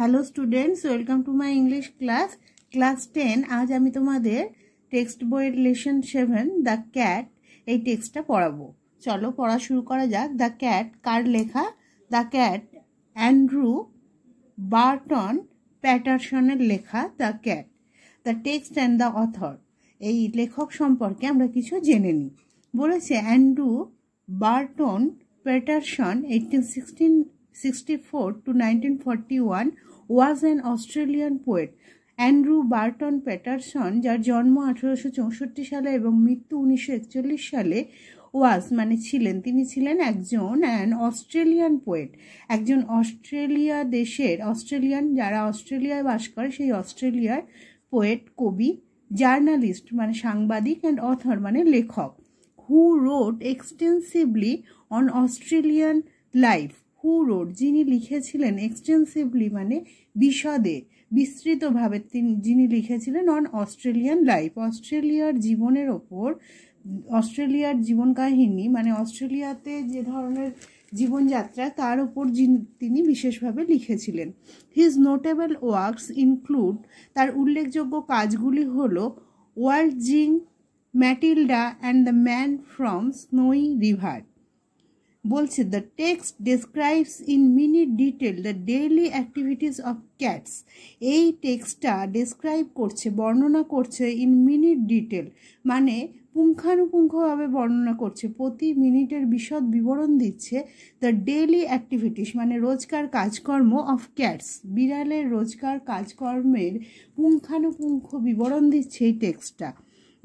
Hello students welcome to my English class class ten আজ আমি তোমাদের টেক্সট বইয়ের লেসন সেভেন দ্য ক্যাট এই টেক্সটটা পড়াবো চলো পড়া শুরু করা যাক দ্য ক্যাট কার লেখা দ্য ক্যাট অ্যান্ড্রু বার্টন প্যাটারসনের লেখা the cat the text and the author এই লেখক সম্পর্কে আমরা কিছু জেনে নিই বলেছে Andrew Barton Paterson eighteen sixteen 1664 to 1941 was an Australian poet. Andrew Barton Paterson যার জন্ম আঠেরোশো চৌষট্টি সালে এবং মৃত্যু উনিশশো একচল্লিশ সালে ওয়াজ মানে ছিলেন তিনি ছিলেন একজন অ্যান অস্ট্রেলিয়ান পোয়েট একজন অস্ট্রেলিয়া দেশের অস্ট্রেলিয়ান যারা অস্ট্রেলিয়ায় বাস করে সেই অস্ট্রেলিয়ার পোয়েট কবি জার্নালিস্ট মানে সাংবাদিক অ্যান্ড অথর মানে লেখক who wrote extensively on Australian life পুরোর যিনি লিখেছিলেন এক্সটেন্সিভলি মানে বিশদে বিস্তৃতভাবে তিনি যিনি লিখেছিলেন অন অস্ট্রেলিয়ান লাইফ অস্ট্রেলিয়ার জীবনের ওপর অস্ট্রেলিয়ার জীবন কাহিনী মানে অস্ট্রেলিয়াতে যে ধরনের জীবনযাত্রা তার উপর তিনি বিশেষভাবে লিখেছিলেন হিজ নোটেবল ওয়ার্কস ইনক্লুড তার উল্লেখযোগ্য কাজগুলি হল waltzing Matilda and the man from snowy river বলছে the text describes in mini detail the daily activities of cats এই টেক্সটটা ডেসক্রাইব করছে বর্ণনা করছে ইন মিনিট ডিটেল মানে পুঙ্খানুপুঙ্খভাবে বর্ণনা করছে প্রতি মিনিটের বিশদ বিবরণ দিচ্ছে দ্য ডেইলি অ্যাক্টিভিটিস মানে রোজকার কাজকর্ম অফ ক্যাটস বিড়ালের রোজকার কাজকর্মের পুঙ্খানুপুঙ্খ বিবরণ দিচ্ছে এই টেক্সটটা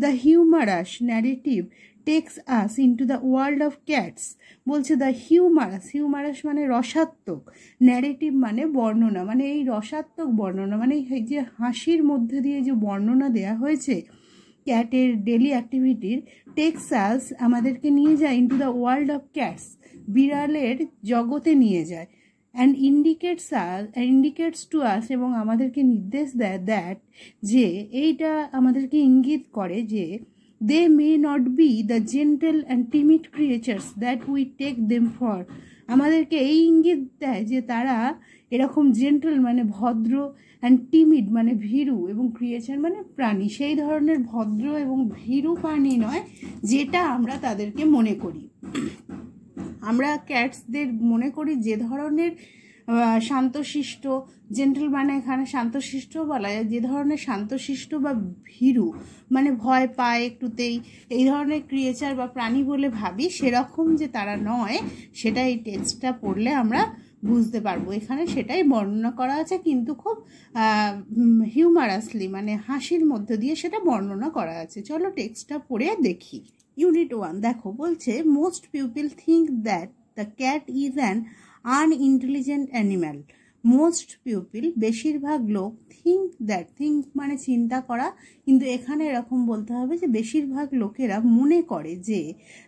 the humorous narrative takes us into the world of cats বলছে দ্য হিউমারাস হিউমারাস মানে রসাত্মক ন্যারেটিভ মানে বর্ণনা মানে এই রসাত্মক বর্ণনা মানে এই যে হাসির মধ্যে দিয়ে যে বর্ণনা দেয়া হয়েছে ক্যাটের ডেলি অ্যাক্টিভিটির টেক্স আস আমাদেরকে নিয়ে যায় into the world of cats বিড়ালের জগতে নিয়ে যায় and indicates us indicates to us এবং আমাদেরকে নির্দেশ দেয় দ্যাট যে এইটা আমাদেরকে ইঙ্গিত করে যে They may not be the gentle and timid creatures that we take them for. আমাদেরকে এই ইঙ্গিত দেয় যে তারা এরকম জেন্টল মানে ভদ্র অ্যান্ড টিমিড মানে ভীরু এবং ক্রিয়েচার মানে প্রাণী সেই ধরনের ভদ্র এবং ভীরু প্রাণী নয় যেটা আমরা তাদেরকে মনে করি আমরা ক্যাটসদের মনে করি যে ধরনের শান্তশিষ্ট মানে এখানে শান্তশিষ্ট বলা যায় যে ধরনের শান্তশিষ্ট বা ভীরু মানে ভয় পায় একটুতেই এই ধরনের ক্রিয়েচার বা প্রাণী বলে ভাবি সেরকম যে তারা নয় সেটা এই টেক্সটটা পড়লে আমরা বুঝতে পারবো এখানে সেটাই বর্ণনা করা আছে কিন্তু খুব হিউমারাসলি মানে হাসির মধ্য দিয়ে সেটা বর্ণনা করা আছে চলো টেক্সটটা পড়ে দেখি ইউনিট ওয়ান দেখো বলছে most people think that the cat is an unintelligent animal most people বেশিরভাগ লোক থিঙ্ক দ্যাট থিঙ্ক মানে চিন্তা করা কিন্তু এখানে এরকম বলতে হবে যে বেশিরভাগ লোকেরা মনে করে যে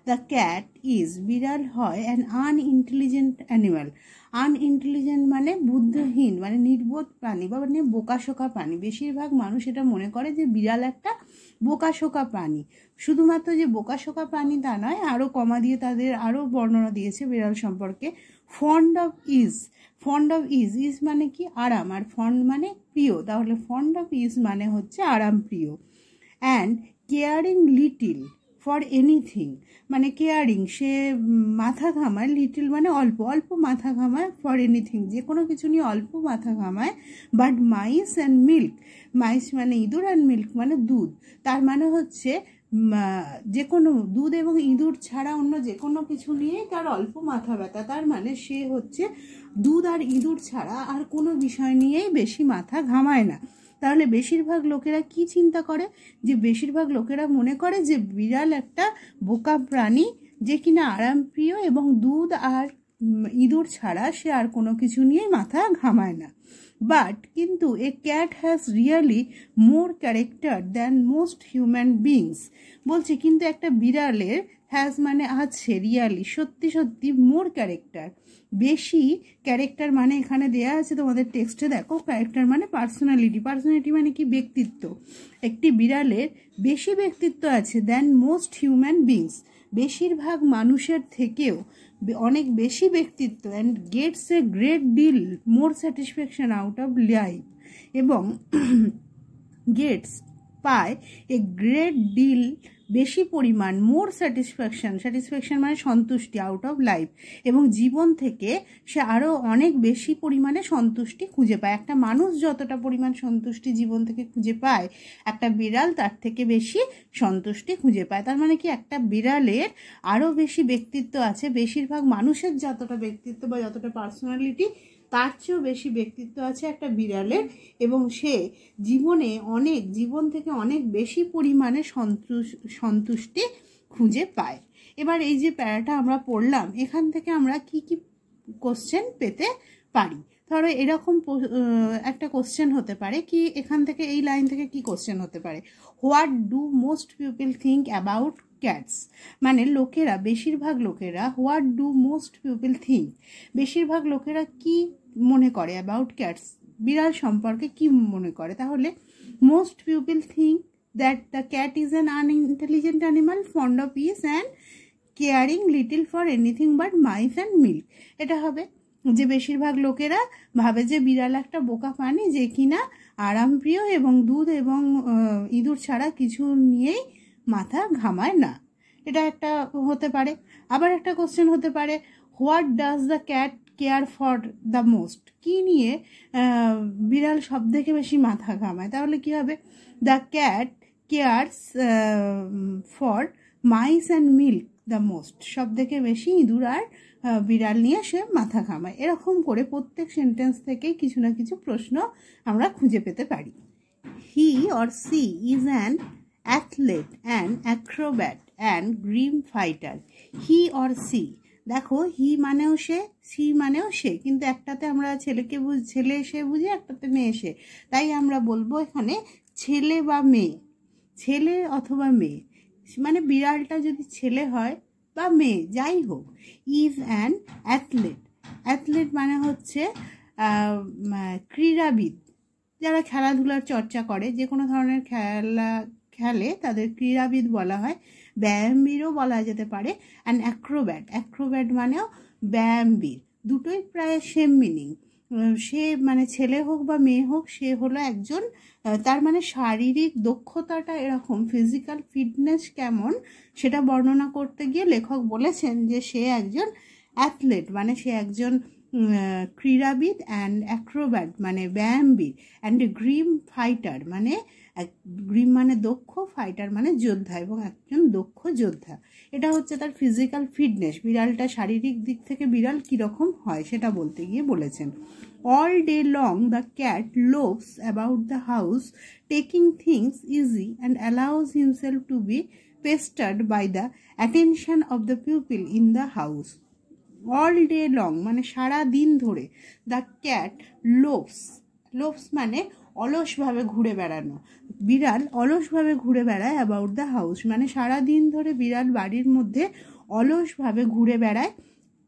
দ্য ক্যাট ইজ বিড়াল হয় অ্যান আনইন্টেলিজেন্ট অ্যানিম্যাল আনইন্টেলিজেন্ট মানে বুদ্ধহীন মানে নির্বোধ প্রাণী বা মানে বোকাশোকা প্রাণী বেশিরভাগ মানুষ এটা মনে করে যে বিড়াল একটা বোকাশোকা প্রাণী শুধুমাত্র যে বোকাশোকা প্রাণী তা নয় আরও কমা দিয়ে তাদের আরও বর্ণনা দিয়েছে বিড়াল সম্পর্কে fond of ease fond of ease ease মানে কি আরাম আর ফন্ড মানে প্রিয় তাহলে ফন্ড অফ ইজ মানে হচ্ছে আরাম প্রিয় and caring little for anything মানে কেয়ারিং সে মাথা ঘামায় লিটিল মানে অল্প অল্প মাথা ঘামায় ফর এনিথিং যে কোনো কিছু নিয়ে অল্প মাথা ঘামায় but mice and milk mice মানে ইঁদুর অ্যান্ড মিল্ক মানে দুধ তার মানে হচ্ছে যে কোনো দুধ এবং ইঁদুর ছাড়া অন্য যে কোনো কিছু নিয়ে তার অল্প মাথা ব্যথা তার মানে সে হচ্ছে দুধ আর ইঁদুর ছাড়া আর কোনো বিষয় নিয়েই বেশি মাথা ঘামায় না তাহলে বেশিরভাগ লোকেরা কি চিন্তা করে যে বেশিরভাগ লোকেরা মনে করে যে বিড়াল একটা বোকা প্রাণী যে কিনা আরামপ্রিয় এবং দুধ আর ইঁদুর ছাড়া সে আর কোনো কিছু নিয়েই মাথা ঘামায় না বাট কিন্তু a cat has really more character than most human beings বলছে কিন্তু একটা বিড়ালের হ্যাজ মানে আছে রিয়ালি সত্যি সত্যি মোর ক্যারেক্টার বেশি ক্যারেক্টার মানে এখানে দেয়া আছে তোমাদের টেক্সটে দেখো ক্যারেক্টার মানে পার্সোনালিটি পার্সোনালিটি মানে কি ব্যক্তিত্ব একটি বিড়ালের বেশি ব্যক্তিত্ব আছে দ্যান মোস্ট হিউম্যান বিংস বেশিরভাগ মানুষের থেকেও অনেক বেশি ব্যক্তিত্ব and gets a great deal more satisfaction out of life এবং গেটস পায় এ গ্রেট ডিল বেশি পরিমাণ মোর স্যাটিসফ্যাকশান স্যাটিসফ্যাকশান মানে সন্তুষ্টি আউট অফ লাইফ এবং জীবন থেকে সে আরও অনেক বেশি পরিমাণে সন্তুষ্টি খুঁজে পায় একটা মানুষ যতটা পরিমাণ সন্তুষ্টি জীবন থেকে খুঁজে পায় একটা বিড়াল তার থেকে বেশি সন্তুষ্টি খুঁজে পায় তার মানে কি একটা বিড়ালের আরও বেশি ব্যক্তিত্ব আছে বেশিরভাগ মানুষের যতটা ব্যক্তিত্ব বা যতটা পার্সোনালিটি তার চেয়েও বেশি ব্যক্তিত্ব আছে একটা বিড়ালের এবং সে জীবনে অনেক জীবন থেকে অনেক বেশি পরিমাণে সন্তুষ সন্তুষ্টি খুঁজে পায় এবার এই যে প্যারাটা আমরা পড়লাম এখান থেকে আমরা কি কি কোশ্চেন পেতে পারি ধরো এরকম একটা কোশ্চেন হতে পারে কি এখান থেকে এই লাইন থেকে কি কোশ্চেন হতে পারে what do most people think about cats মানে লোকেরা বেশিরভাগ লোকেরা what do most people think বেশিরভাগ লোকেরা কি মনে করে অ্যাবাউট ক্যাটস বিড়াল সম্পর্কে কি মনে করে তাহলে most people think that the cat is an unintelligent animal fond of ease and caring little for anything but mice and milk এটা হবে যে বেশিরভাগ লোকেরা ভাবে যে বিড়াল একটা বোকা প্রাণী যে কিনা আরামপ্রিয় এবং দুধ এবং ইঁদুর ছাড়া কিছু নিয়েই মাথা ঘামায় না এটা একটা হতে পারে আবার একটা কোশ্চেন হতে পারে what does the cat care for the most কী নিয়ে বিড়াল সব থেকে বেশি মাথা ঘামায় তাহলে কি হবে the cat cares for mice and milk the most সব থেকে বেশি ইঁদুর আর বিড়াল নিয়ে সে মাথা ঘামায় এরকম করে প্রত্যেক সেন্টেন্স থেকে কিছু না কিছু প্রশ্ন আমরা খুঁজে পেতে পারি he or she is an athlete and acrobat and grim fighter he or she দেখো হি মানেও সে সি মানেও সে কিন্তু একটাতে আমরা ছেলেকে বুঝ ছেলে সে বুঝি একটাতে মেয়ে সে তাই আমরা বলবো এখানে ছেলে বা মেয়ে ছেলে অথবা মেয়ে মানে বিড়ালটা যদি ছেলে হয় বা মেয়ে যাই হোক ইজ অ্যান অ্যাথলেট অ্যাথলেট মানে হচ্ছে ক্রীড়াবিদ যারা খেলাধুলার চর্চা করে যে কোনো ধরনের খেলা খেলে তাদের ক্রীড়াবিদ বলা হয় ব্যায়ামবীরও বলা যেতে পারে অ্যান্ড অ্যাক্রোব্যাট অ্যাক্রোব্যাট মানেও ব্যায়ামবীর দুটোই প্রায় সেম মিনিং সে মানে ছেলে হোক বা মেয়ে হোক সে হলো একজন তার মানে শারীরিক দক্ষতাটা এরকম ফিজিক্যাল ফিটনেস কেমন সেটা বর্ণনা করতে গিয়ে লেখক বলেছেন যে সে একজন অ্যাথলেট মানে সে একজন ক্রীড়াবিদ অ্যান্ড অ্যাক্রোব্যাট মানে ব্যায়ামবিদ অ্যান্ড গ্রিম ফাইটার মানে এক গ্রিম মানে দক্ষ ফাইটার মানে যোদ্ধা এবং একজন দক্ষ যোদ্ধা এটা হচ্ছে তার ফিজিক্যাল ফিটনেস বিড়ালটা শারীরিক দিক থেকে বিড়াল কীরকম হয় সেটা বলতে গিয়ে বলেছেন all day long the cat loves about the house taking things easy and allows himself to be pestered by the attention of the people in the house all day long মানে সারা দিন ধরে দ্য ক্যাট লোভস লোভস মানে অলসভাবে ঘুরে বেড়ানো বিড়াল অলসভাবে ঘুরে বেড়ায় অ্যাবাউট দ্য হাউস মানে সারা দিন ধরে বিড়াল বাড়ির মধ্যে অলসভাবে ঘুরে বেড়ায়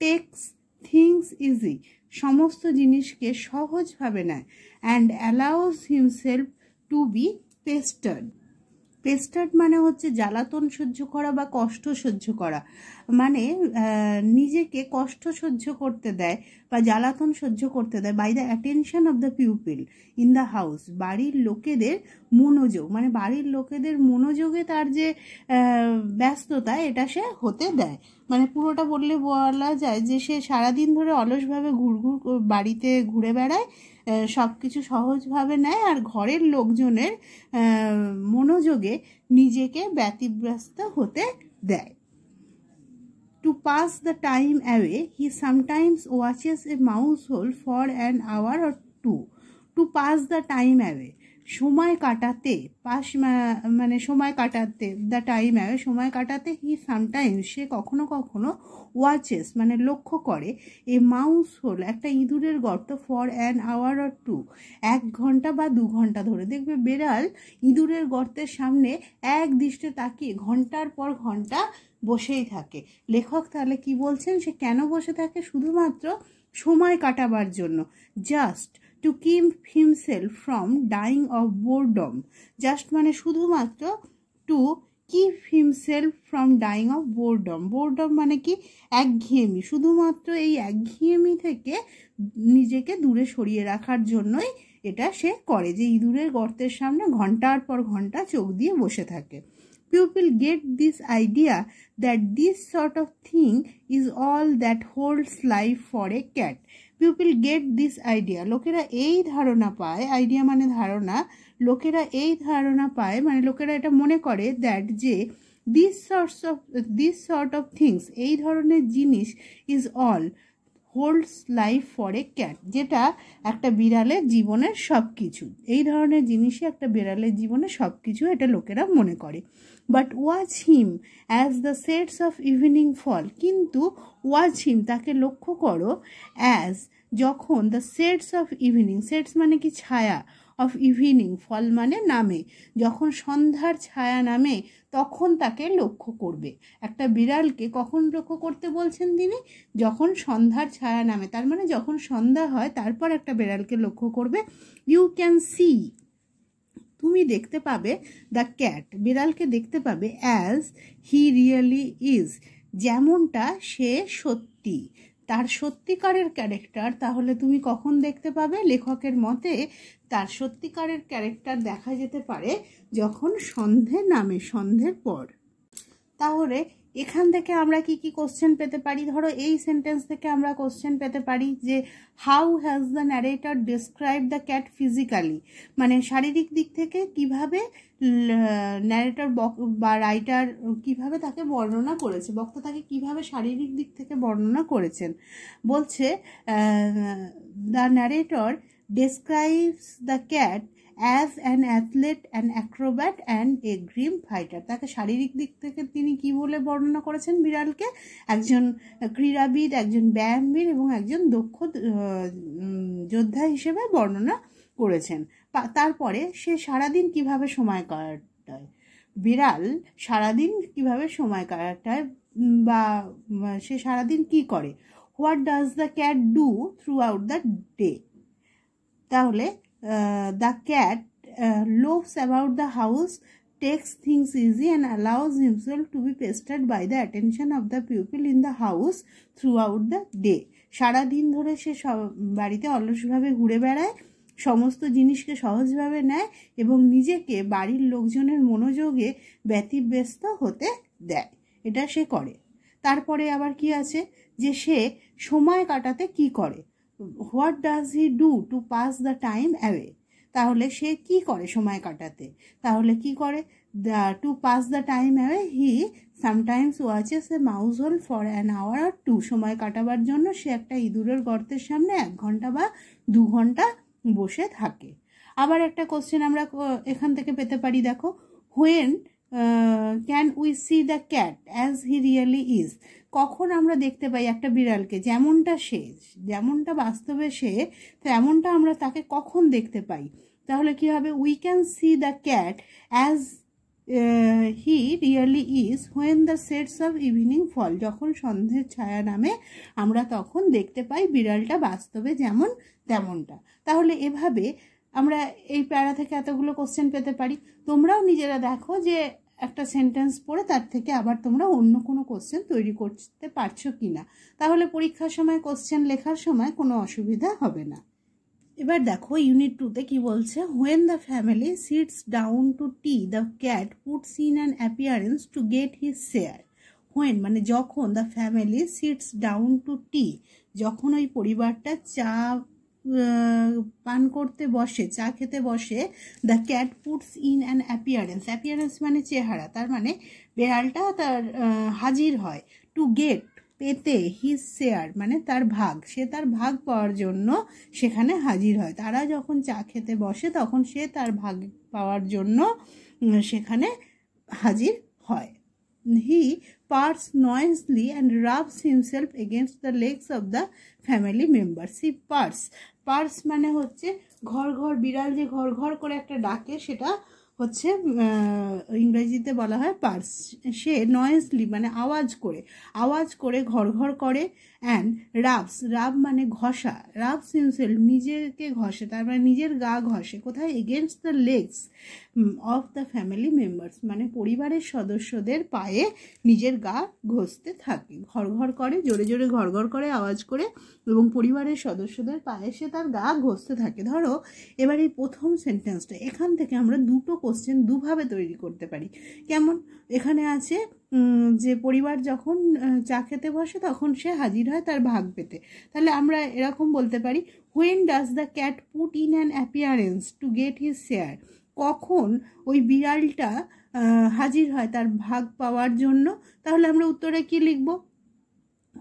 টেক্স থিংস ইজি সমস্ত জিনিসকে সহজভাবে নেয় and allows himself to be pestered pestered মানে হচ্ছে জ্বালাতন সহ্য করা বা কষ্ট সহ্য করা মানে নিজেকে কষ্ট সহ্য করতে দেয় বা জ্বালাতন সহ্য করতে দেয় by the attention of the pupil in the house বাড়ির লোকেদের মনোযোগ মানে বাড়ির লোকেদের মনোযোগে তার যে ব্যস্ততা এটা সে হতে দেয় মানে পুরোটা বললে বলা যায় যে সে সারাদিন ধরে অলসভাবে ঘুরঘুর বাড়িতে ঘুরে বেড়ায় সব কিছু সহজভাবে নেয় আর ঘরের লোকজনের মনোযোগে নিজেকে ব্যতিব্যস্ত হতে দেয় To pass the time away, he sometimes watches a mouse hole for an hour or two. To pass the time away. সময় কাটাতে পাস মানে সময় কাটাতে দ্য টাইম অ্যাওয়ে সময় কাটাতে হি সামটাইমস সে কখনো কখনো ওয়াচেস মানে লক্ষ্য করে এ মাউস হোল একটা ইঁদুরের গর্ত for an hour or two এক ঘন্টা বা দু ঘন্টা ধরে দেখবে বেড়াল ইঁদুরের গর্তের সামনে এক দৃষ্টে তাকিয়ে ঘন্টার পর ঘন্টা বসেই থাকে লেখক তাহলে কি বলছেন সে কেন বসে থাকে শুধুমাত্র সময় কাটাবার জন্য just to keep himself from dying of boredom just মানে শুধুমাত্র to keep himself from dying of boredom boredom মানে কি একঘেয়েমি শুধুমাত্র এই একঘেয়েমি থেকে নিজেকে দূরে সরিয়ে রাখার জন্যই এটা সে করে যে ইঁদুরের গর্তের সামনে ঘন্টার পর ঘন্টা চোখ দিয়ে বসে থাকে People get this idea that this sort of thing is all that holds life for a cat. People get this idea লোকেরা এই ধারণা পায় আইডিয়া মানে ধারণা লোকেরা এই ধারণা পায় মানে লোকেরা এটা মনে করে দ্যাট যে this sorts of this sort of things এই ধরনের জিনিস is all holds life for a cat যেটা একটা বিড়ালের জীবনের সব কিছু এই ধরনের জিনিসই একটা বিড়ালের জীবনে সব কিছু এটা লোকেরা মনে করে but watch him as the sets of evening fall কিন্তু ওয়াচ হিম তাকে লক্ষ্য করো অ্যাজ যখন the sets of evening sets মানে কি ছায়া অফ ইভিনিং ফল মানে নামে যখন সন্ধ্যার ছায়া নামে তখন তাকে লক্ষ্য করবে একটা বিড়ালকে কখন লক্ষ্য করতে বলছেন তিনি যখন সন্ধ্যার ছায়া নামে তার মানে যখন সন্ধ্যা হয় তারপর একটা বিড়ালকে লক্ষ্য করবে ইউ ক্যান সি তুমি দেখতে পাবে দ্য ক্যাট বিড়ালকে দেখতে পাবে অ্যাজ হি রিয়েলি ইজ যেমনটা সে সত্যি তার সত্যিকারের ক্যারেক্টার তাহলে তুমি কখন দেখতে পাবে লেখকের মতে তার সত্যিকারের ক্যারেক্টার দেখা যেতে পারে যখন সন্ধে নামে সন্ধের পর তাহলে এখান থেকে আমরা কি কি কোশ্চেন পেতে পারি ধরো এই সেন্টেন্স থেকে আমরা কোশ্চেন পেতে পারি যে how has the narrator describe the cat physically মানে শারীরিক দিক থেকে কিভাবে ন্যারেটার বা রাইটার কিভাবে তাকে বর্ণনা করেছে বক্তা তাকে কিভাবে শারীরিক দিক থেকে বর্ণনা করেছেন বলছে the narrator describes the cat as an athlete an acrobat and a grim fighter তাকে শারীরিক দিক থেকে তিনি কি বলে বর্ণনা করেছেন বিড়ালকে একজন ক্রীড়াবিদ একজন ব্যায়ামবিদ এবং একজন দক্ষ যোদ্ধা হিসেবে বর্ণনা করেছেন তারপরে সে সারাদিন কিভাবে সময় কাটায় বিড়াল সারাদিন কিভাবে সময় কাটায় বা সে সারাদিন কি করে what does the cat do throughout the day তাহলে uh, the cat uh, loafs about the house, takes things easy and allows himself to be pestered by the attention of the pupil in the house throughout the day. সারা দিন ধরে সে বাড়িতে অলসভাবে ঘুরে বেড়ায় সমস্ত জিনিসকে সহজভাবে নেয় এবং নিজেকে বাড়ির লোকজনের মনোযোগে ব্যতিব্যস্ত হতে দেয় এটা সে করে তারপরে আবার কি আছে যে সে সময় কাটাতে কি করে what does he do to pass the time away তাহলে সে কি করে সময় কাটাতে তাহলে কি করে to pass the time away he sometimes watches a mouse hole for an hour আর টু সময় কাটাবার জন্য সে একটা ইঁদুরের গর্তের সামনে এক ঘন্টা বা দু ঘন্টা বসে থাকে আবার একটা কোশ্চেন আমরা এখান থেকে পেতে পারি দেখো when can we see the cat as he really is কখন আমরা দেখতে পাই একটা বিড়ালকে যেমনটা সে যেমনটা বাস্তবে সে তেমনটা আমরা তাকে কখন দেখতে পাই তাহলে কি হবে we can see the cat as he really is when the sets of evening fall যখন সন্ধ্যের ছায়া নামে আমরা তখন দেখতে পাই বিড়ালটা বাস্তবে যেমন তেমনটা তাহলে এভাবে আমরা এই প্যারা থেকে এতগুলো কোশ্চেন পেতে পারি তোমরাও নিজেরা দেখো যে একটা সেন্টেন্স পড়ে তার থেকে আবার তোমরা অন্য কোনো কোশ্চেন তৈরি করতে পারছো কি না তাহলে পরীক্ষার সময় কোশ্চেন লেখার সময় কোনো অসুবিধা হবে না এবার দেখো ইউনিট টুতে কি বলছে when the family sits down to tea the cat puts in and appearance to get his share when মানে যখন the family sits down to tea যখন ওই পরিবারটা চা পান করতে বসে চা খেতে বসে the cat puts in an appearance appearance মানে চেহারা তার মানে বেড়ালটা তার হাজির হয় টু গেট পেতে হিজ শেয়ার মানে তার ভাগ সে তার ভাগ পাওয়ার জন্য সেখানে হাজির হয় তারা যখন চা খেতে বসে তখন সে তার ভাগ পাওয়ার জন্য সেখানে হাজির হয় he purrs noisily and rubs himself against the legs of the family member she purrs purrs মানে হচ্ছে ঘর ঘর বিড়াল যে ঘর ঘর করে একটা ডাকে সেটা হচ্ছে ইংরেজিতে বলা হয় পার্স সে নয়েসলি মানে আওয়াজ করে আওয়াজ করে ঘর ঘর করে অ্যান্ড রাবস রাব মানে ঘষা রাবস ইনসেল নিজেকে ঘষে তার মানে নিজের গা ঘষে কোথায় against the legs of the family members মানে পরিবারের সদস্যদের পায়ে নিজের গা ঘষতে থাকে ঘর ঘর করে জোরে জোরে ঘর ঘর করে আওয়াজ করে এবং পরিবারের সদস্যদের পায়ে সে তার গা ঘষতে থাকে ধরো এবার এই প্রথম সেন্টেন্সটা এখান থেকে আমরা দুটো কোশ্চেন দুভাবে তৈরি করতে পারি কেমন এখানে আছে যে পরিবার যখন চা খেতে বসে তখন সে হাজির হয় তার ভাগ পেতে তাহলে আমরা এরকম বলতে পারি when does the cat put in an appearance to get his share কখন ওই বিড়ালটা হাজির হয় তার ভাগ পাওয়ার জন্য তাহলে আমরা উত্তরে কি লিখব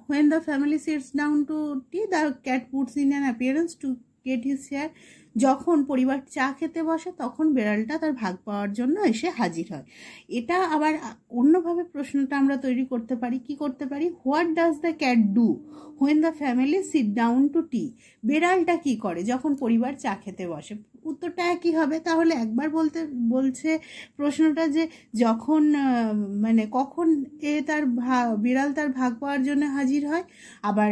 when the family sits down to tea the cat puts in an appearance to get his share যখন পরিবার চা খেতে বসে তখন বেড়ালটা তার ভাগ পাওয়ার জন্য এসে হাজির হয় এটা আবার অন্যভাবে প্রশ্নটা আমরা তৈরি করতে পারি কি করতে পারি what does the cat do when the family sit down to tea বেড়ালটা কি করে যখন পরিবার চা খেতে বসে উত্তরটা একই হবে তাহলে একবার বলতে বলছে প্রশ্নটা যে যখন মানে কখন এ তার ভা বিড়াল তার ভাগ পাওয়ার জন্য হাজির হয় আবার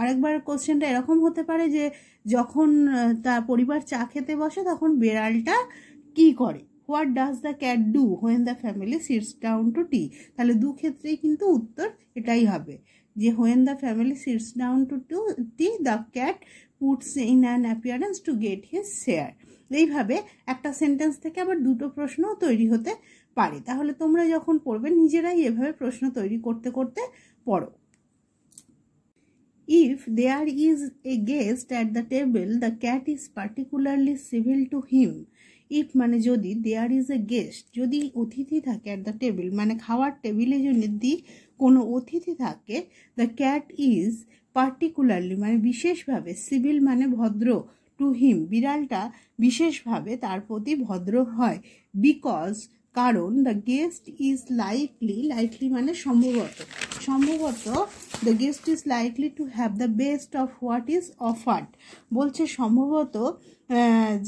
আরেকবার কোশ্চেনটা এরকম হতে পারে যে যখন তার পরিবার চা খেতে বসে তখন বেড়ালটা কি করে what does the cat do when the family sits down to tea তাহলে দু ক্ষেত্রেই কিন্তু উত্তর এটাই হবে যে when the family sits down to to tea the cat puts in an appearance to get his share এইভাবে একটা সেন্টেন্স থেকে আবার দুটো প্রশ্নও তৈরি হতে পারে তাহলে তোমরা যখন পড়বে নিজেরাই এভাবে প্রশ্ন তৈরি করতে করতে পড়ো If there is a guest at the table, the cat is particularly civil to him. If মানে যদি দেয়ার ইজ এ গেস্ট যদি অতিথি থাকে অ্যাট দ্য টেবিল মানে খাওয়ার টেবিলে যদি কোনো অতিথি থাকে দ্য ক্যাট ইজ পার্টিকুলারলি মানে বিশেষভাবে সিভিল মানে ভদ্র টু হিম বিড়ালটা বিশেষভাবে তার প্রতি ভদ্র হয় বিকজ কারণ the guest is likely likely মানে সম্ভবত সম্ভবত the guest is likely to have the best of what is offered বলছে সম্ভবত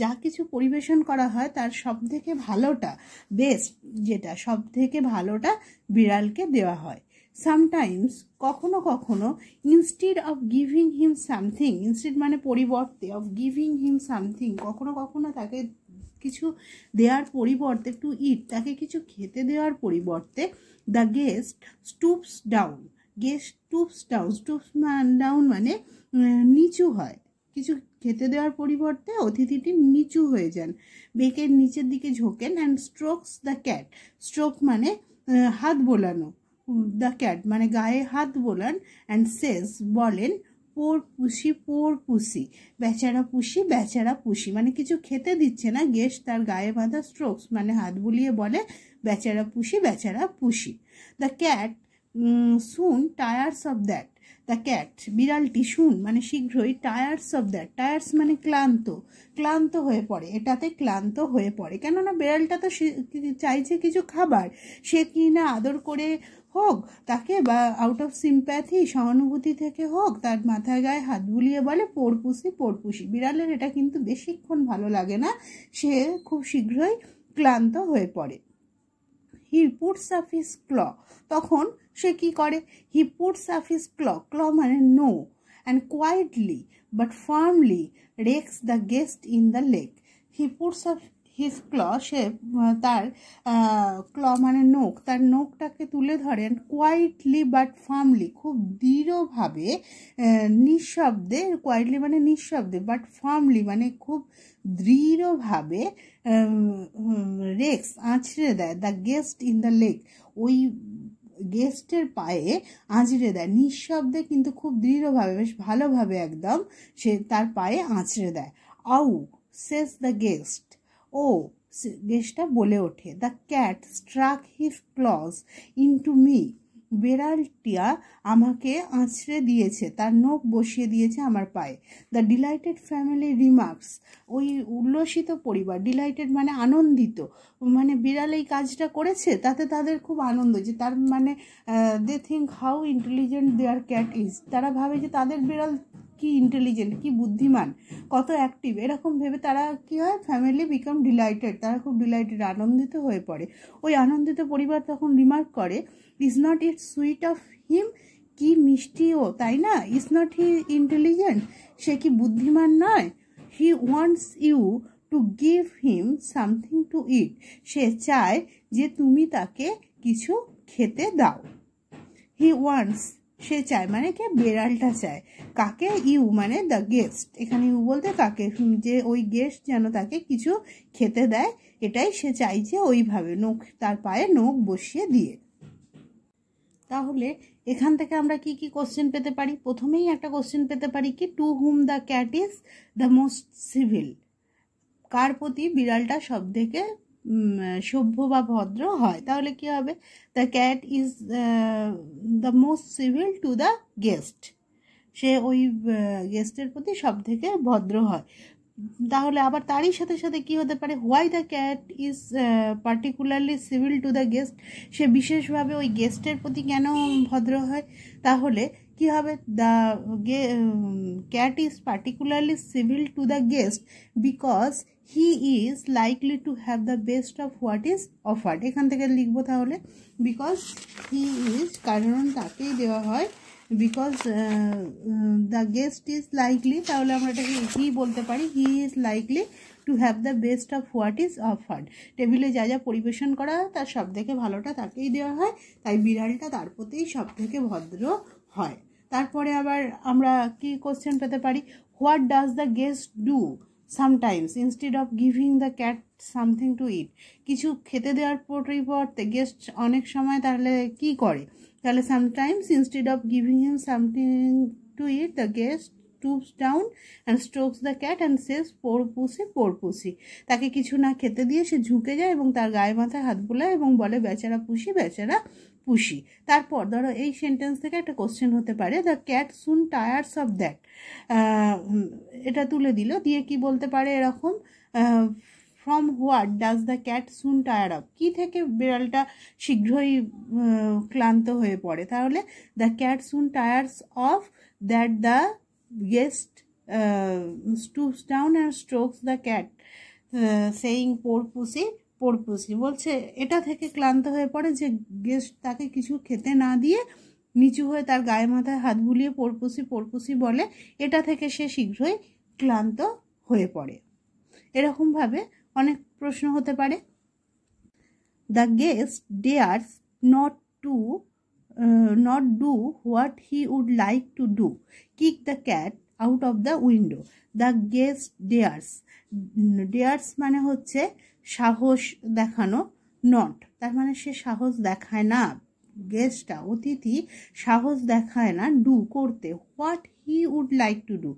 যা কিছু পরিবেশন করা হয় তার সব থেকে ভালোটা বেস্ট যেটা সব থেকে ভালোটা বিড়ালকে দেওয়া হয় সামটাইমস কখনো কখনো instead of giving him something instead মানে পরিবর্তে অফ গিভিং হিম সামথিং কখনো কখনো তাকে কিছু দেওয়ার পরিবর্তে টু ইট তাকে কিছু খেতে দেওয়ার পরিবর্তে the guest stoops down guest stoops down stoops down মানে নিচু হয় কিছু খেতে দেওয়ার পরিবর্তে অতিথিটি নিচু হয়ে যান বেকের নিচের দিকে ঝোঁকেন and strokes the cat stroke মানে হাত বোলানো দ্য ক্যাট মানে গায়ে হাত বোলান অ্যান্ড সেস বলেন পোর পুষি পোর পুষি বেচারা পুষি বেচারা পুষি মানে কিছু খেতে দিচ্ছে না গেস্ট তার গায়ে বাঁধা স্ট্রোকস মানে হাত বুলিয়ে বলে বেচারা পুষি বেচারা পুষি the cat soon tires of that the cat বিড়ালটি শুন মানে শীঘ্রই টায়ার্স অফ দ্যাট টায়ার্স মানে ক্লান্ত ক্লান্ত হয়ে পড়ে এটাতে ক্লান্ত হয়ে পড়ে কেননা বিড়ালটা তো চাইছে কিছু খাবার সে কি না আদর করে হোক তাকে বা আউট অফ সিম্প্যাথি সহানুভূতি থেকে হোক তার মাথায় গায়ে হাত বুলিয়ে বলে পড়পুষি পড়পুষি বিড়ালের এটা কিন্তু বেশিক্ষণ ভালো লাগে না সে খুব শীঘ্রই ক্লান্ত হয়ে পড়ে হি পুটস আপ ইস ক্ল তখন সে কি করে he puts up is claw claw মানে no and quietly but firmly rakes the guest in the leg he puts off his claw সে তার ক্ল uh, মানে নোক তার নোকটাকে তুলে ধরেন কোয়াইটলি বাট ফার্মলি খুব দৃঢ়ভাবে uh, নিঃশব্দে কোয়াইটলি মানে নিঃশব্দে বাট ফার্মলি মানে খুব দৃঢ়ভাবে um, রেক্স আঁচড়ে দেয় the guest in the leg ওই গেস্টের পায়ে আঁচড়ে দেয় নিঃশব্দে কিন্তু খুব দৃঢ়ভাবে বেশ ভালোভাবে একদম সে তার পায়ে আঁচড়ে দেয় আউ সেস দ্য গেস্ট ও গেস্টটা বলে ওঠে the cat struck his claws into me বেড়ালটিয়া আমাকে আঁচড়ে দিয়েছে তার নখ বসিয়ে দিয়েছে আমার পায়ে দ্য ডিলাইটেড ফ্যামিলি রিমার্কস ওই উল্লসিত পরিবার ডিলাইটেড মানে আনন্দিত মানে বিড়াল এই কাজটা করেছে তাতে তাদের খুব আনন্দ যে তার মানে they think how intelligent their cat is তারা ভাবে যে তাদের বিড়াল কি ইন্টেলিজেন্ট কি বুদ্ধিমান কত অ্যাক্টিভ এরকম ভেবে তারা কি হয় ফ্যামিলি বিকাম ডিলাইটেড তারা খুব ডিলাইটেড আনন্দিত হয়ে পড়ে ওই আনন্দিত পরিবার তখন রিমার্ক করে is not it sweet of him কি মিষ্টি ও তাই না ইজ নট হি ইন্টেলিজেন্ট সে কি বুদ্ধিমান নয় he wants you to give him something to eat সে চায় যে তুমি তাকে কিছু খেতে দাও হি ওয়ান্টস সে চায় মানে কে বেড়ালটা চায় কাকে ইউ মানে দ্য গেস্ট এখানে ইউ বলতে কাকে যে ওই গেস্ট যেন তাকে কিছু খেতে দেয় এটাই সে চাইছে ওইভাবে নখ তার পায়ে নখ বসিয়ে দিয়ে তাহলে এখান থেকে আমরা কি কি কোশ্চেন পেতে পারি প্রথমেই একটা কোশ্চেন পেতে পারি কি to whom the cat is the most civil কার প্রতি বিড়ালটা সব থেকে সভ্য বা ভদ্র হয় তাহলে কি হবে the cat is the most civil to the guest সে ওই গেস্টের uh, প্রতি সব থেকে ভদ্র হয় তাহলে আবার তারই সাথে সাথে কি হতে পারে why the cat is particularly civil to the guest সে বিশেষভাবে ওই গেস্টের প্রতি কেন ভদ্র হয় তাহলে কি হবে the cat is particularly civil to the guest because he is likely to have the best of what is offered এখান থেকে লিখবো তাহলে বিকজ হি ইজ কারণ তাকেই দেওয়া হয় because the guest is likely তাহলে আমরা এটাকে হি বলতে পারি he is likely to have the best of what is offered টেবিলে যা যা পরিবেশন করা হয় তার সব থেকে ভালোটা তাকেই দেওয়া হয় তাই বিড়ালটা তার প্রতিই সব থেকে ভদ্র হয় তারপরে আবার আমরা কি কোশ্চেন পেতে পারি what does the guest do sometimes instead of giving the cat something to eat কিছু খেতে দেওয়ার পরিবর্তে গেস্ট অনেক সময় তাহলে কি করে তাহলে sometimes instead of giving him something to eat the guest stoops down and strokes the cat and says poor pussy poor পুষি তাকে কিছু না খেতে দিয়ে সে ঝুঁকে যায় এবং তার গায়ে মাথায় হাত বোলায় এবং বলে বেচারা পুষি বেচারা পুষি তারপর ধরো এই সেন্টেন্স থেকে একটা কোশ্চেন হতে পারে the cat soon tires of that এটা তুলে দিল দিয়ে কি বলতে পারে এরকম from what does the cat soon tire of কী থেকে বিড়ালটা শীঘ্রই ক্লান্ত হয়ে পড়ে তাহলে the cat soon tires of that the guest stoops down and strokes the cat saying poor pussy poor pussy বলছে এটা থেকে ক্লান্ত হয়ে পড়ে যে গেস্ট তাকে কিছু খেতে না দিয়ে নিচু হয়ে তার গায়ে মাথায় হাত বুলিয়ে পরপুসি পরপুসি বলে এটা থেকে সে শীঘ্রই ক্লান্ত হয়ে পড়ে এরকমভাবে অনেক প্রশ্ন হতে পারে the guest dares not to not do what he would like to do kick the cat out of the window the guest dares dares মানে হচ্ছে সাহস দেখানো নট তার মানে সে সাহস দেখায় না গেস্টটা অতিথি সাহস দেখায় না ডু করতে what he would like to do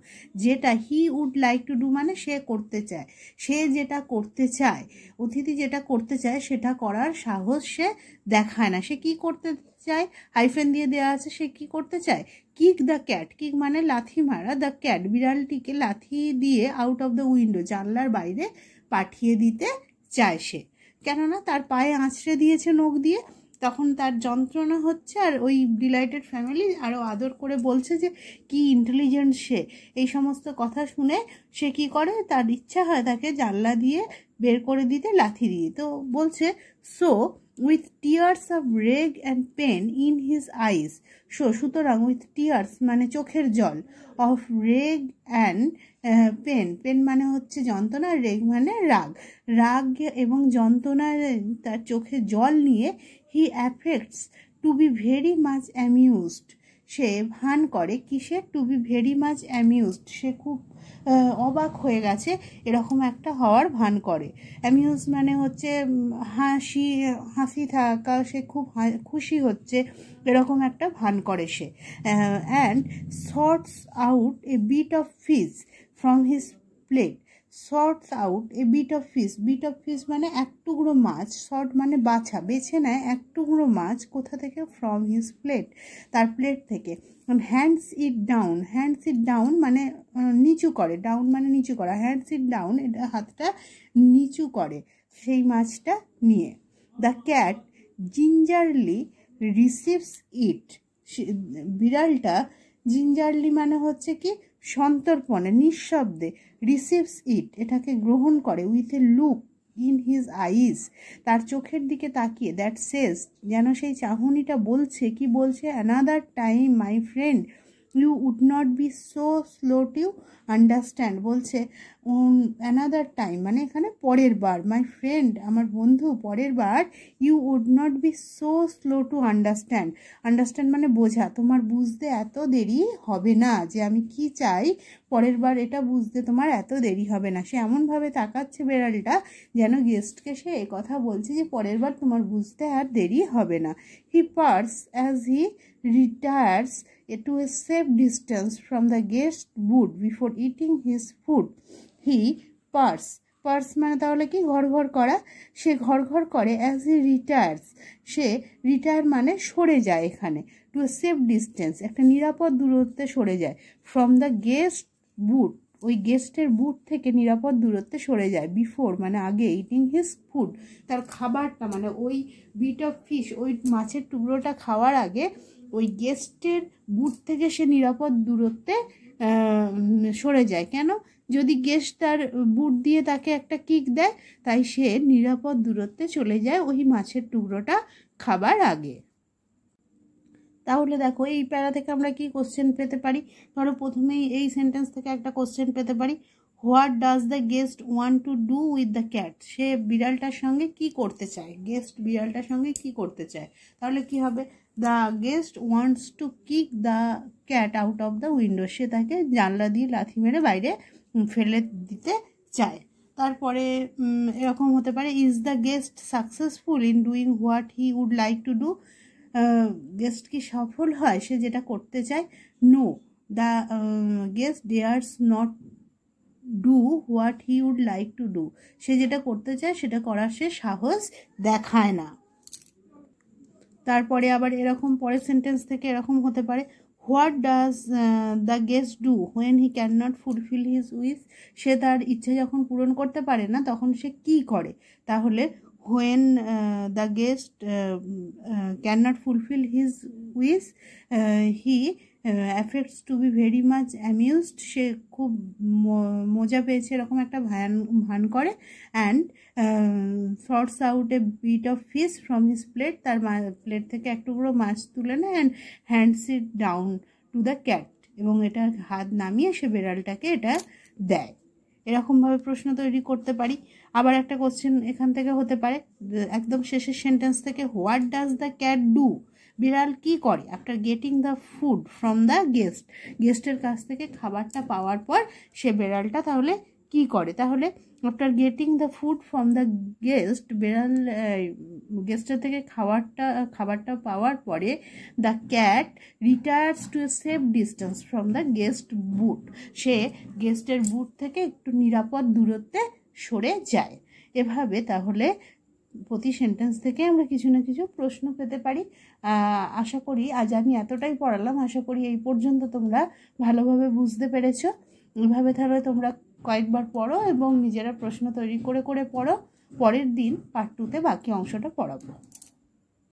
যেটা he would like to do মানে সে করতে চায় সে যেটা করতে চায় অতিথি যেটা করতে চায় সেটা করার সাহস সে দেখায় না সে কি করতে চায় হাইফেন দিয়ে দেওয়া আছে সে কি করতে চায় কিক দ্য ক্যাট কিক মানে লাথি মারা দ্য ক্যাট বিড়ালটিকে লাথি দিয়ে আউট অফ দ্য উইন্ডো জানলার বাইরে পাঠিয়ে দিতে চায় সে কেননা তার পায়ে আঁচড়ে দিয়েছে নখ দিয়ে তখন তার যন্ত্রণা হচ্ছে আর ওই ডিলাইটেড ফ্যামিলি আরও আদর করে বলছে যে কি ইন্টেলিজেন্ট সে এই সমস্ত কথা শুনে সে কি করে তার ইচ্ছা হয় তাকে জানলা দিয়ে বের করে দিতে লাথি দিয়ে তো বলছে so with tears of rage and pain in his eyes so সুতরাং উইথ টিয়ার্স মানে চোখের জল of rage and pain pain মানে হচ্ছে যন্ত্রণা রেগ মানে রাগ রাগ এবং যন্ত্রণার তার চোখে জল নিয়ে he affects to be very much amused সে ভান করে কিসে to be very much amused সে খুব অবাক হয়ে গেছে এরকম একটা হওয়ার ভান করে অ্যামিউজ মানে হচ্ছে হাসি হাসি থাকা সে খুব খুশি হচ্ছে এরকম একটা ভান করে সে and sorts out a bit of fish from his plate sorts out a bit of fish bit of fish মানে এক টুকরো মাছ শর্ট মানে বাছা বেছে নেয় এক টুকরো মাছ কোথা থেকে ফ্রম হিজ প্লেট তার প্লেট থেকে hands it down hands it down মানে নিচু করে ডাউন মানে নিচু করা হ্যান্ডস ইট ডাউন এটা হাতটা নিচু করে সেই মাছটা নিয়ে the cat gingerly receives it বিড়ালটা জিঞ্জারলি মানে হচ্ছে কি সন্তর্পণে নিঃশব্দে রিসিভস ইট এটাকে গ্রহণ করে with a look in his eyes তার চোখের দিকে তাকিয়ে দ্যাট সেস যেন সেই চাহনিটা বলছে কি বলছে another time my friend you would not be so slow to understand বলছে অ্যানাদার টাইম মানে এখানে পরের বার মাই ফ্রেন্ড আমার বন্ধু পরের বার you would not be so slow to understand understand মানে বোঝা তোমার বুঝতে এত দেরি হবে না যে আমি কি চাই পরের বার এটা বুঝতে তোমার এত দেরি হবে না সে এমনভাবে তাকাচ্ছে বেড়ালটা যেন গেস্টকে সে কথা বলছে যে পরের বার তোমার বুঝতে আর দেরি হবে না he purrs as he retires to a safe distance from the guest boot before eating his food he purrs purrs মানে তাহলে কি ঘর ঘর করা সে ঘর ঘর করে অ্যাজ হি রিটায়ার্স সে রিটায়ার মানে সরে যায় এখানে টু এ সেফ ডিস্টেন্স একটা নিরাপদ দূরত্বে সরে যায় ফ্রম দ্য গেস্ট বুট ওই গেস্টের বুট থেকে নিরাপদ দূরত্বে সরে যায় বিফোর মানে আগে ইটিং হিজ ফুড তার খাবারটা মানে ওই বিট অফ ফিশ ওই মাছের টুকরোটা খাওয়ার আগে ওই গেস্টের বুট থেকে সে নিরাপদ দূরত্বে সরে যায় কেন যদি গেস তার বুট দিয়ে তাকে একটা কিক দেয় তাই সে নিরাপদ দূরত্বে চলে যায় ওই মাছের টুকরোটা খাবার আগে তাহলে দেখো এই প্যারা থেকে আমরা কি কোশ্চেন পেতে পারি ধরো প্রথমেই এই সেন্টেন্স থেকে একটা কোশ্চেন পেতে পারি what does the guest want to do with the cat সে বিড়ালটার সঙ্গে কি করতে চায় গেস্ট বিড়ালটার সঙ্গে কি করতে চায় তাহলে কি হবে the guest wants to kick the cat out of the window সে তাকে জানলা দিয়ে লাথি মেরে বাইরে ফেলে দিতে চায় তারপরে এরকম হতে পারে is the guest successful in doing what he would like to do guest কি সফল হয় সে যেটা করতে চায় no the guest dares not do what he would like to do সে যেটা করতে চায় সেটা করার সে সাহস দেখায় না তারপরে আবার এরকম পরের সেন্টেন্স থেকে এরকম হতে পারে what does the guest do when he can not fulfil his wish সে তার ইচ্ছা যখন পূরণ করতে পারে না তখন সে কি করে তাহলে when the guest can not fulfil his wish he affects to be very much amused সে খুব মজা পেয়েছে এরকম একটা ভান ভান করে and sorts out a bit of fish from his plate তার প্লেট থেকে এক মাছ তুলে নেয় and hands it down to the cat এবং এটার হাত নামিয়ে সে বেড়ালটাকে এটা দেয় এরকমভাবে প্রশ্ন তৈরি করতে পারি আবার একটা কোশ্চেন এখান থেকে হতে পারে একদম শেষের সেন্টেন্স থেকে what does the cat do বিড়াল কি করে after getting the food from the guest গেস্টের কাছ থেকে খাবারটা পাওয়ার পর সে বিড়ালটা তাহলে কি করে তাহলে after getting the food from the guest বিড়াল গেস্টের থেকে খাবারটা খাবারটা পাওয়ার পরে the cat retires to a safe distance from the guest boot সে গেস্টের বুট থেকে একটু নিরাপদ দূরত্বে সরে যায় এভাবে তাহলে প্রতি সেন্টেন্স থেকে আমরা কিছু না কিছু প্রশ্ন পেতে পারি আশা করি আজ আমি এতটাই পড়ালাম আশা করি এই পর্যন্ত তোমরা ভালোভাবে বুঝতে পেরেছ এভাবে তাহলে তোমরা কয়েকবার পড়ো এবং নিজেরা প্রশ্ন তৈরি করে করে পড়ো পরের দিন পার্ট টুতে বাকি অংশটা পড়াবো